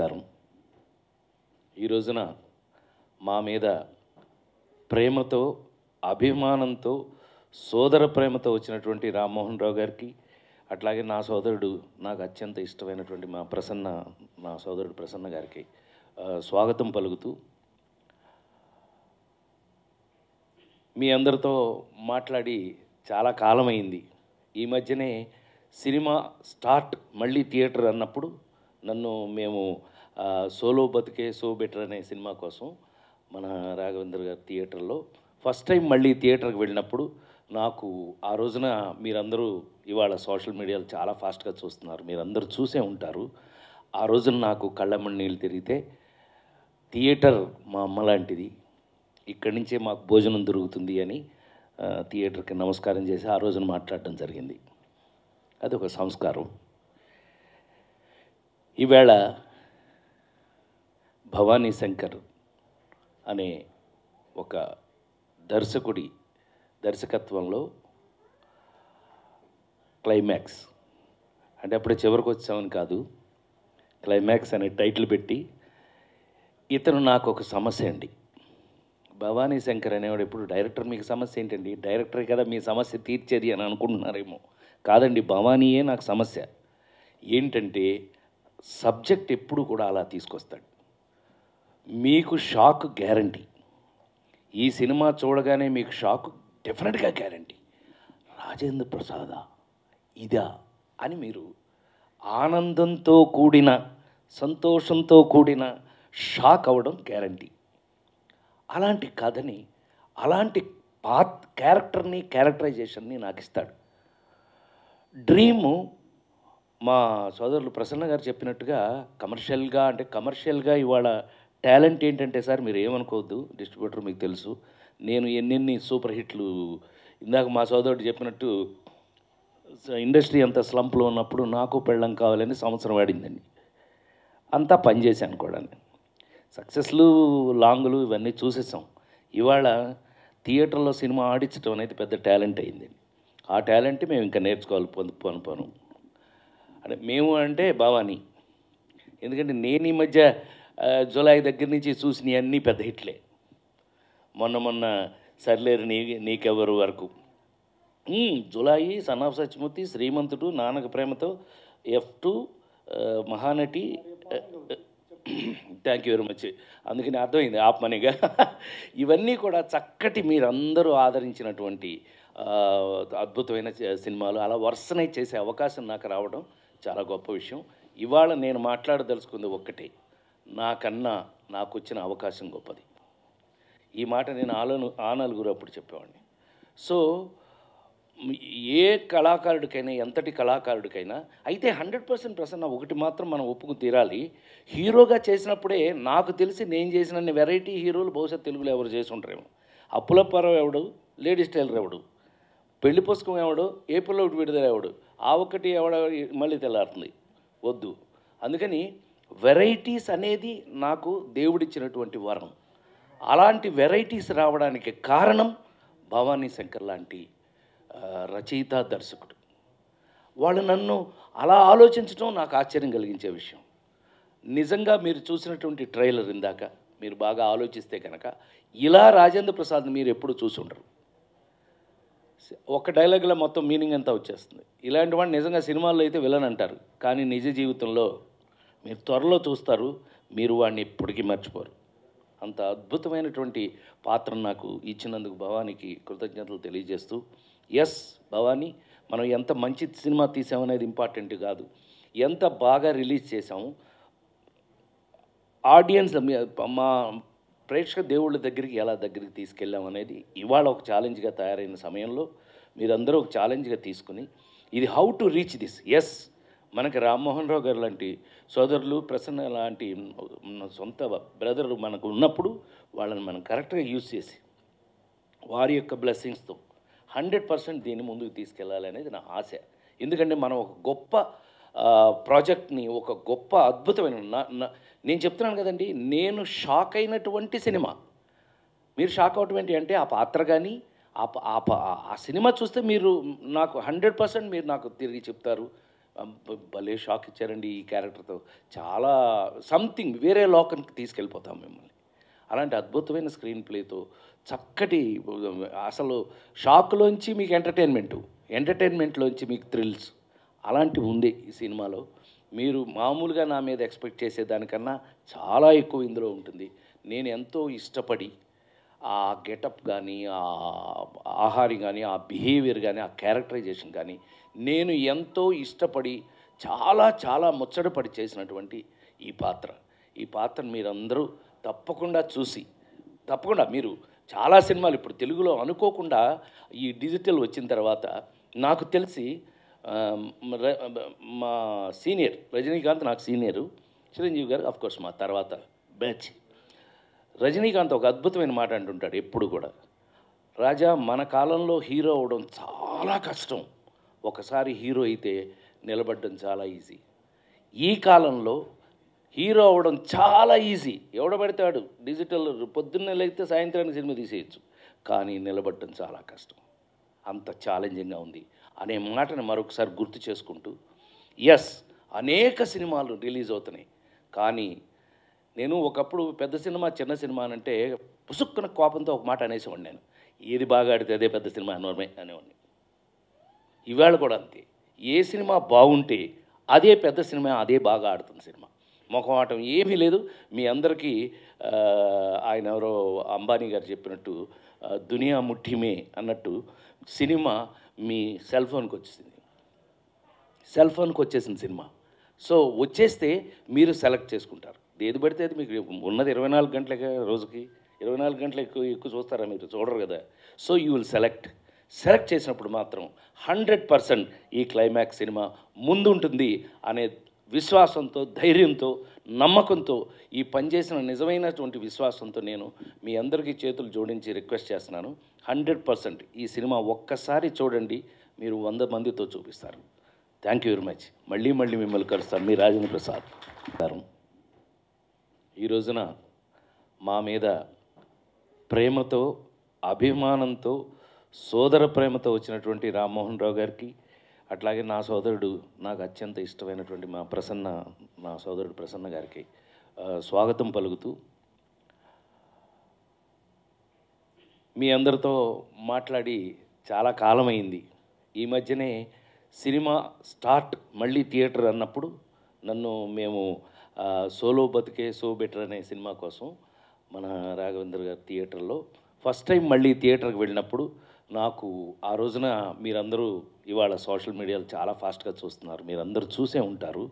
నమస్కారం ఈ రోజున మా మీద ప్రేమతో అభిమానంతో సోదర ప్రేమతో వచ్చినటువంటి రామ్మోహన్ రావు గారికి అట్లాగే నా సోదరుడు నాకు అత్యంత ఇష్టమైనటువంటి మా ప్రసన్న నా సోదరుడు ప్రసన్న గారికి స్వాగతం పలుకుతూ మీ అందరితో మాట్లాడి చాలా కాలమైంది ఈ మధ్యనే సినిమా స్టార్ట్ మళ్ళీ థియేటర్ అన్నప్పుడు నన్ను మేము సోలో బతికే సో బెటర్ అనే సినిమా కోసం మన రాఘవేంద్ర గారి థియేటర్లో ఫస్ట్ టైం మళ్ళీ థియేటర్కి వెళ్ళినప్పుడు నాకు ఆ రోజున మీరందరూ ఇవాళ సోషల్ మీడియాలో చాలా ఫాస్ట్గా చూస్తున్నారు మీరందరూ చూసే ఉంటారు ఆ రోజున నాకు కళ్ళమణి నీళ్ళు తిరిగితే థియేటర్ మా అమ్మ లాంటిది ఇక్కడి నుంచే మాకు భోజనం దొరుకుతుంది అని థియేటర్కి నమస్కారం చేసి ఆ రోజున మాట్లాడటం జరిగింది అది ఒక సంస్కారం ఈవేళ భవానీ శంకర్ అనే ఒక దర్శకుడి దర్శకత్వంలో క్లైమాక్స్ అంటే అప్పుడు చివరికి వచ్చామని కాదు క్లైమాక్స్ అనే టైటిల్ పెట్టి ఇతను నాకు ఒక సమస్య అండి భవానీ శంకర్ అనేవాడు ఇప్పుడు డైరెక్టర్ మీకు సమస్య ఏంటండి డైరెక్టర్ కదా మీ సమస్య తీర్చేది అని అనుకుంటున్నారేమో కాదండి భవానీయే నాకు సమస్య ఏంటంటే సబ్జెక్ట్ ఎప్పుడు కూడా అలా తీసుకొస్తాడు మీకు షాక్ గ్యారంటీ ఈ సినిమా చూడగానే మీకు షాక్ డెఫినెట్గా గ్యారంటీ రాజేంద్ర ప్రసాదా ఇదా అని మీరు ఆనందంతో కూడిన సంతోషంతో కూడిన షాక్ అవ్వడం గ్యారంటీ అలాంటి కథని అలాంటి పాత్ క్యారెక్టర్ని క్యారెక్టరైజేషన్ని నాకు ఇస్తాడు డ్రీము మా సోదరులు ప్రసన్న గారు చెప్పినట్టుగా కమర్షియల్గా అంటే కమర్షియల్గా ఇవాళ టాలెంట్ ఏంటంటే సార్ మీరు ఏమనుకోవద్దు డిస్ట్రిబ్యూటర్ మీకు తెలుసు నేను ఎన్నెన్ని సూపర్ హిట్లు ఇందాక మా సోదరుడు చెప్పినట్టు ఇండస్ట్రీ అంత స్లంప్లో ఉన్నప్పుడు నాకు పెళ్ళం కావాలని సంవత్సరం వాడిందండి అంతా పనిచేశాను కూడా సక్సెస్లు లాంగులు ఇవన్నీ చూసేసాం ఇవాళ థియేటర్లో సినిమా ఆడించడం అనేది పెద్ద టాలెంట్ అయిందండి ఆ టాలెంట్ మేము ఇంకా నేర్చుకోవాలి పొందు పొను అంటే మేము అంటే భవానీ ఎందుకంటే నేను ఈ మధ్య జులై దగ్గర నుంచి చూసిన అన్నీ పెద్ద హిట్లే మొన్న మొన్న సర్లేరు నీ నీకెవరు వరకు Julayi son of Satyamurthy Srimanthudu Nannaku Prematho F two Mahanati thank you very much అందుకని అర్థమైంది ఆత్మనిగా ఇవన్నీ కూడా చక్కటి మీరందరూ ఆదరించినటువంటి అద్భుతమైన సినిమాలు అలా వరుసనే చేసే అవకాశం నాకు రావడం చాలా గొప్ప విషయం ఇవాళ నేను మాట్లాడదలుచుకుంది ఒక్కటే నాకన్నా నాకు వచ్చిన అవకాశం గొప్పది ఈ మాట నేను ఆలను ఆ నలుగురు అప్పుడు చెప్పేవాడిని సో ఏ కళాకారుడికైనా ఎంతటి కళాకారుడికైనా అయితే హండ్రెడ్ పర్సెంట్ ప్రసన్న ఒకటి మాత్రం మనం ఒప్పుకు తీరాలి హీరోగా చేసినప్పుడే నాకు తెలిసి నేను చేసిన వెరైటీ హీరోలు బహుశా తెలుగులో ఎవరు చేసి ఉంటారేమో అప్పులప్పారావు ఎవడు లేడీస్ టైలర్ ఎవడు పెళ్లి పుస్తకం ఎవడు ఏపీలో విడుదల ఎవడు ఆ ఒక్కటి ఎవడ మళ్ళీ తెల్లారుతుంది వద్దు అందుకని వెరైటీస్ అనేది నాకు దేవుడిచ్చినటువంటి వరం అలాంటి వెరైటీస్ రావడానికి కారణం భవానీ శంకర్ లాంటి రచయిత దర్శకుడు వాళ్ళు నన్ను అలా ఆలోచించడం నాకు ఆశ్చర్యం కలిగించే విషయం నిజంగా మీరు చూసినటువంటి ట్రైలర్ ఇందాక మీరు బాగా ఆలోచిస్తే కనుక ఇలా రాజేంద్ర ప్రసాద్ మీరు ఎప్పుడు చూసి ఉండరు ఒక డైలాగ్లో మొత్తం మీనింగ్ అంతా వచ్చేస్తుంది ఇలాంటి వాడిని నిజంగా సినిమాల్లో అయితే విలన్ అంటారు కానీ నిజ జీవితంలో మీరు త్వరలో చూస్తారు మీరు వాడిని ఎప్పటికీ మర్చిపోరు అంత అద్భుతమైనటువంటి పాత్ర నాకు ఇచ్చినందుకు భవానికి కృతజ్ఞతలు తెలియజేస్తూ ఎస్ భవానీ మనం ఎంత మంచి సినిమా తీసామనేది ఇంపార్టెంట్ కాదు ఎంత బాగా రిలీజ్ చేసాము ఆడియన్స్ మా ప్రేక్షక దేవుళ్ళ దగ్గరికి ఎలా దగ్గరికి తీసుకెళ్ళాం అనేది ఇవాళ ఒక ఛాలెంజ్గా తయారైన సమయంలో మీరందరూ ఒక ఛాలెంజ్గా తీసుకుని ఇది హౌ టు రీచ్ దిస్ ఎస్ మనకి రామ్మోహన్ రావు గారు లాంటి సోదరులు ప్రసన్న లాంటి సొంత బ్రదర్లు మనకు ఉన్నప్పుడు వాళ్ళని మనం కరెక్ట్గా యూజ్ చేసి వారి యొక్క బ్లెస్సింగ్స్తో హండ్రెడ్ పర్సెంట్ దీన్ని ముందుకు అనేది నా ఆశ ఎందుకంటే మనం ఒక గొప్ప ప్రాజెక్ట్ని ఒక గొప్ప అద్భుతమైన నేను చెప్తున్నాను కదండి నేను షాక్ అయినటువంటి సినిమా మీరు షాక్ అవటువంటి అంటే ఆ పాత్ర కానీ ఆ సినిమా చూస్తే మీరు నాకు హండ్రెడ్ పర్సెంట్ మీరు నాకు తిరిగి చెప్తారు భలే షాక్ ఇచ్చారండి ఈ క్యారెక్టర్తో చాలా సంథింగ్ వేరే లోకానికి తీసుకెళ్ళిపోతాం మిమ్మల్ని అలాంటి అద్భుతమైన స్క్రీన్ ప్లేతో చక్కటి అసలు షాక్లోంచి మీకు ఎంటర్టైన్మెంటు ఎంటర్టైన్మెంట్లోంచి మీకు థ్రిల్స్ అలాంటివి ఉంది ఈ సినిమాలో మీరు మామూలుగా నా మీద ఎక్స్పెక్ట్ చేసేదానికన్నా చాలా ఎక్కువ ఇందులో ఉంటుంది నేను ఎంతో ఇష్టపడి ఆ గెటప్ కానీ ఆ ఆహారం కానీ ఆ బిహేవియర్ కానీ ఆ క్యారెక్టరైజేషన్ కానీ నేను ఎంతో ఇష్టపడి చాలా చాలా ముచ్చటపడి చేసినటువంటి ఈ పాత్ర ఈ పాత్ర మీరందరూ తప్పకుండా చూసి తప్పకుండా మీరు చాలా సినిమాలు ఇప్పుడు తెలుగులో అనుకోకుండా ఈ డిజిటల్ వచ్చిన తర్వాత నాకు తెలిసి Um, మా సీనియర్ రజనీకాంత్ నాకు సీనియరు చిరంజీవి గారు కోర్స్ మా తర్వాత బ్యాచ్ రజనీకాంత్ ఒక అద్భుతమైన మాట అంటుంటాడు ఎప్పుడు కూడా రాజా మన కాలంలో హీరో అవడం చాలా కష్టం ఒకసారి హీరో అయితే నిలబడడం చాలా ఈజీ ఈ కాలంలో హీరో అవడం చాలా ఈజీ ఎవడ పెడతాడు డిజిటల్ పొద్దున్నే లేకపోతే సాయంత్రానికి సినిమా తీసేయచ్చు కానీ నిలబడడం చాలా కష్టం అంత ఛాలెంజింగ్గా ఉంది అనే మాటను మరొకసారి గుర్తు చేసుకుంటూ ఎస్ అనేక సినిమాలు రిలీజ్ అవుతున్నాయి కానీ నేను ఒకప్పుడు పెద్ద సినిమా చిన్న సినిమా అంటే పుసుక్కున కోపంతో ఒక మాట అనేసేవాడిని నేను ఏది బాగా ఆడితే అదే పెద్ద సినిమా అనోమే అనేవాడిని ఇవాళ కూడా అంతే ఏ సినిమా బాగుంటే అదే పెద్ద సినిమా అదే బాగా ఆడుతుంది సినిమా ముఖమాటం ఏమీ లేదు మీ అందరికీ ఆయన ఎవరో అంబానీ గారు చెప్పినట్టు దునియా ముఠిమే అన్నట్టు సినిమా మీ సెల్ ఫోన్కి వచ్చేసింది సెల్ ఫోన్కి వచ్చేసింది సినిమా సో వచ్చేస్తే మీరు సెలెక్ట్ చేసుకుంటారు ఏది పడితే అది మీకు ఉన్నది ఇరవై నాలుగు గంటలకే రోజుకి ఇరవై నాలుగు గంటలు ఎక్కువ ఎక్కువ చూస్తారా మీరు చూడరు కదా so you will select select చేసినప్పుడు మాత్రం హండ్రెడ్ పర్సెంట్ ఈ క్లైమాక్స్ సినిమా ముందుంటుంది అనే విశ్వాసంతో ధైర్యంతో నమ్మకంతో ఈ పనిచేసిన నిజమైనటువంటి విశ్వాసంతో నేను మీ అందరికీ చేతులు జోడించి రిక్వెస్ట్ చేస్తున్నాను హండ్రెడ్ పర్సెంట్ ఈ సినిమా ఒక్కసారి చూడండి మీరు వంద మందితో చూపిస్తారు థ్యాంక్ యూ వెరీ మచ్ మళ్ళీ మళ్ళీ మిమ్మల్ని కలుస్తాను మీ రాజేంద్ర ప్రసాద్ గారు ఈ రోజున మా మీద ప్రేమతో అభిమానంతో సోదర ప్రేమతో వచ్చినటువంటి రామ్మోహన్ రావు గారికి అట్లాగే నా సోదరుడు నాకు అత్యంత ఇష్టమైనటువంటి మా ప్రసన్న నా సోదరుడు ప్రసన్న గారికి స్వాగతం పలుకుతూ మీ అందరితో మాట్లాడి చాలా కాలమైంది ఈ మధ్యనే సినిమా స్టార్ట్ మళ్ళీ థియేటర్ అన్నప్పుడు నన్ను మేము సోలో బతికే సో బెటర్ అనే సినిమా కోసం మన రాఘవేంద్ర గారి థియేటర్లో ఫస్ట్ టైం మళ్ళీ థియేటర్కి వెళ్ళినప్పుడు నాకు ఆ రోజున మీరందరూ ఇవాళ సోషల్ మీడియాలో చాలా ఫాస్ట్గా చూస్తున్నారు మీరందరూ చూసే ఉంటారు